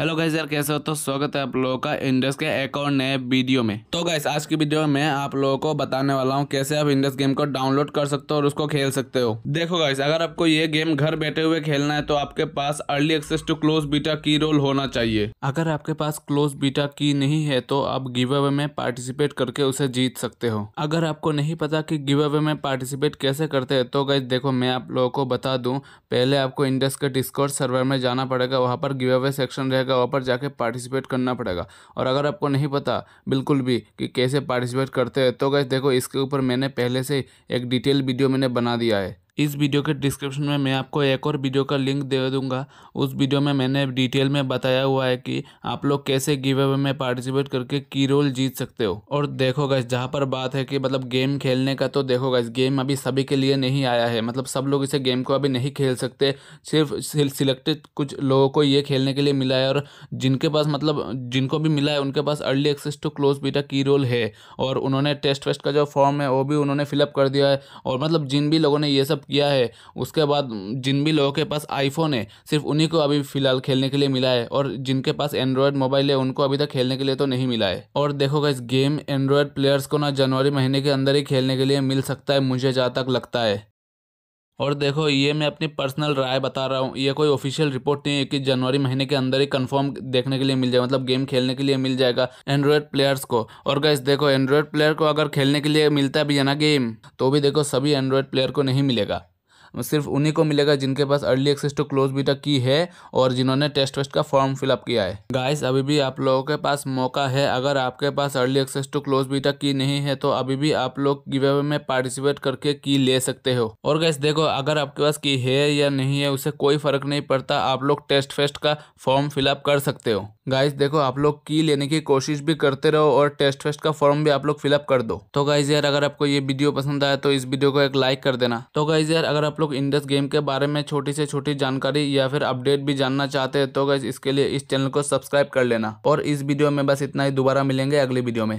hello guys यार कैसे हो तो स्वागत है आप लोगों का इंडस के एक और नए वीडियो में तो गाइस आज की वीडियो में मैं आप लोगों को बताने वाला हूँ कैसे आप इंडस गेम को डाउनलोड कर सकते हो और उसको खेल सकते हो देखो गाइस अगर आपको ये गेम घर बैठे हुए खेलना है तो आपके पास early access to closed beta key role होना चाहिए अगर आपके पास क्लोज बीटा की नहीं है तो आप गिव अवे में पार्टिसिपेट करके उसे जीत सकते हो अगर आपको नहीं पता की गिव अवे में पार्टिसिपेट कैसे करते है तो गाइस देखो मैं आप लोगों को बता दूँ पहले आपको इंडस के डिस्कोर्स सर्वर में जाना पड़ेगा वहाँ पर गिव अवे सेक्शन रहेगा पड़ेगा वहाँ पर जाके पार्टिसिपेट करना पड़ेगा और अगर आपको नहीं पता बिल्कुल भी कि कैसे पार्टिसिपेट करते हैं तो गैस देखो इसके ऊपर मैंने पहले से एक डिटेल वीडियो मैंने बना दिया है इस वीडियो के डिस्क्रिप्शन में मैं आपको एक और वीडियो का लिंक दे दूंगा उस वीडियो में मैंने डिटेल में बताया हुआ है कि आप लोग कैसे गिव अवे में पार्टिसिपेट करके की रोल जीत सकते हो और देखो गैस जहाँ पर बात है कि मतलब गेम खेलने का तो देखो गैस गेम अभी सभी के लिए नहीं आया है मतलब सब लोग इसे गेम को अभी नहीं खेल सकते सिर्फ सिलेक्टेड कुछ लोगों को ये खेलने के लिए मिला है और जिनके पास मतलब जिनको भी मिला है उनके पास early access to closed beta key role है और उन्होंने टेस्ट वेस्ट का जो फॉर्म है वो भी उन्होंने फिलअप कर दिया है और मतलब जिन भी लोगों ने ये सब किया है उसके बाद जिन भी लोगों के पास आईफोन है सिर्फ उन्हीं को अभी फ़िलहाल खेलने के लिए मिला है और जिनके पास एंड्रॉयड मोबाइल है उनको अभी तक खेलने के लिए तो नहीं मिला है और देखो इस गेम एंड्रॉयड प्लेयर्स को ना जनवरी महीने के अंदर ही खेलने के लिए मिल सकता है मुझे जहाँ तक लगता है और देखो ये मैं अपनी पर्सनल राय बता रहा हूँ ये कोई ऑफिशियल रिपोर्ट नहीं है कि जनवरी महीने के अंदर ही कंफर्म देखने के लिए मिल जाएगा मतलब गेम खेलने के लिए मिल जाएगा एंड्रॉयड प्लेयर्स को और गैस देखो एंड्रॉयड प्लेयर को अगर खेलने के लिए मिलता भी है ना गेम तो भी देखो सभी एंड्रॉयड प्लेयर को नहीं मिलेगा सिर्फ उन्हीं को मिलेगा जिनके पास early access to closed beta key है और जिन्होंने टेस्ट वेस्ट का फॉर्म फिलअप किया है गाइस अभी भी आप लोगों के पास मौका है अगर आपके पास early access to closed beta key नहीं है तो अभी भी आप लोग गिव अवे में पार्टिसिपेट करके की ले सकते हो और गैस देखो अगर आपके पास की है या नहीं है उसे कोई फर्क नहीं पड़ता आप लोग टेस्ट फेस्ट का फॉर्म फिलअप कर सकते हो गाइस देखो आप लोग की लेने की कोशिश भी करते रहो और टेस्ट फेस्ट का फॉर्म भी आप लोग फिलअप कर दो तो गाइज यार अगर आपको ये वीडियो पसंद आया तो इस वीडियो को एक लाइक कर देना तो गाइज यार अगर आप लोग इंडस गेम के बारे में छोटी से छोटी जानकारी या फिर अपडेट भी जानना चाहते हैं तो गाइज इसके लिए इस चैनल को सब्सक्राइब कर लेना और इस वीडियो में बस इतना ही दोबारा मिलेंगे अगली वीडियो में